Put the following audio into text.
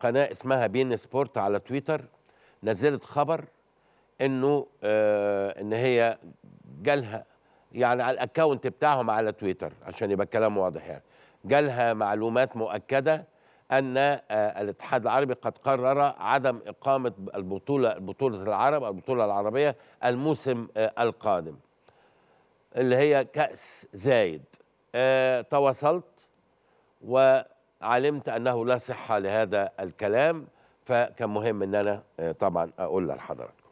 قناه اسمها بين سبورت على تويتر نزلت خبر انه آه ان هي جالها يعني على الاكونت بتاعهم على تويتر عشان يبقى الكلام واضح يعني جالها معلومات مؤكده ان آه الاتحاد العربي قد قرر عدم اقامه البطوله بطوله العرب البطوله العربيه الموسم آه القادم اللي هي كاس زايد آه، تواصلت و علمت انه لا صحه لهذا الكلام فكان مهم ان انا آه، طبعا اقول لحضرتك